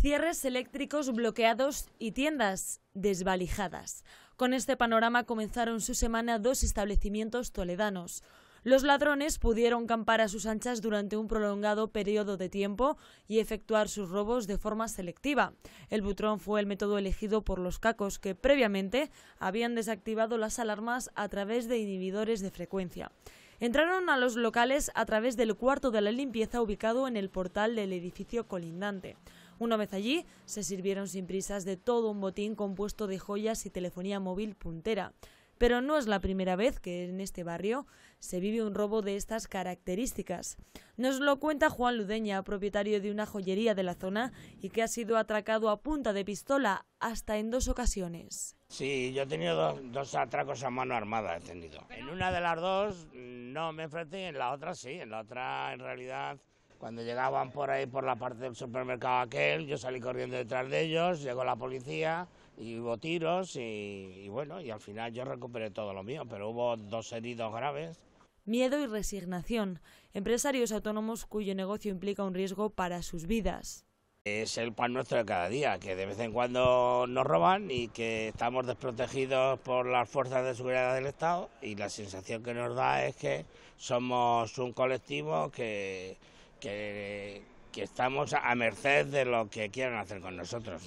Cierres eléctricos bloqueados y tiendas desvalijadas. Con este panorama comenzaron su semana dos establecimientos toledanos. Los ladrones pudieron campar a sus anchas durante un prolongado periodo de tiempo y efectuar sus robos de forma selectiva. El butrón fue el método elegido por los cacos que previamente habían desactivado las alarmas a través de inhibidores de frecuencia. Entraron a los locales a través del cuarto de la limpieza ubicado en el portal del edificio colindante. Una vez allí, se sirvieron sin prisas de todo un botín compuesto de joyas y telefonía móvil puntera. Pero no es la primera vez que en este barrio se vive un robo de estas características. Nos lo cuenta Juan Ludeña, propietario de una joyería de la zona y que ha sido atracado a punta de pistola hasta en dos ocasiones. Sí, yo he tenido dos, atracos a mano armada, he En una de las dos mm, no me enfrenté, en la otra sí, en la otra en realidad cuando llegaban por ahí, por la parte del supermercado aquel, yo salí corriendo detrás de ellos, llegó la policía y hubo tiros y, bueno, y al final yo recuperé todo lo mío, pero hubo dos heridos graves miedo y resignación, empresarios autónomos cuyo negocio implica un riesgo para sus vidas. Es el pan nuestro de cada día, que de vez en cuando nos roban y que estamos desprotegidos por las fuerzas de seguridad del Estado y la sensación que nos da es que somos un colectivo que que, estamos a merced de lo que quieran hacer con nosotros.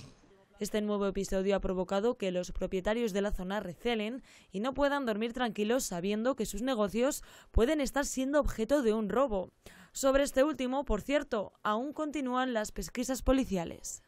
Este nuevo episodio ha provocado que los propietarios de la zona recelen y no puedan dormir tranquilos sabiendo que sus negocios pueden estar siendo objeto de un robo. Sobre este último, por cierto, aún continúan las pesquisas policiales.